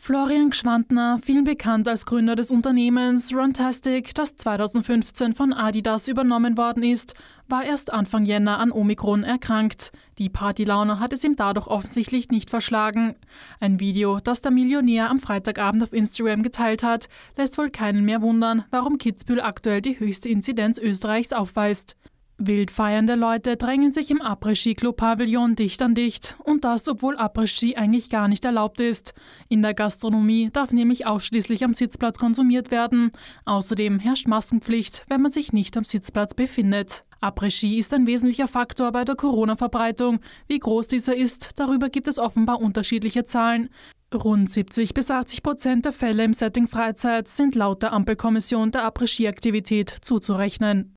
Florian Gschwandner, vielen bekannt als Gründer des Unternehmens Runtastic, das 2015 von Adidas übernommen worden ist, war erst Anfang Jänner an Omikron erkrankt. Die Partylaune hat es ihm dadurch offensichtlich nicht verschlagen. Ein Video, das der Millionär am Freitagabend auf Instagram geteilt hat, lässt wohl keinen mehr wundern, warum Kitzbühel aktuell die höchste Inzidenz Österreichs aufweist. Wild feiernde Leute drängen sich im Après-Ski-Club-Pavillon dicht an dicht. Und das, obwohl Après-Ski eigentlich gar nicht erlaubt ist. In der Gastronomie darf nämlich ausschließlich am Sitzplatz konsumiert werden. Außerdem herrscht Maskenpflicht, wenn man sich nicht am Sitzplatz befindet. Après-Ski ist ein wesentlicher Faktor bei der Corona-Verbreitung. Wie groß dieser ist, darüber gibt es offenbar unterschiedliche Zahlen. Rund 70 bis 80 Prozent der Fälle im Setting Freizeit sind laut der Ampelkommission der Après-Ski-Aktivität zuzurechnen.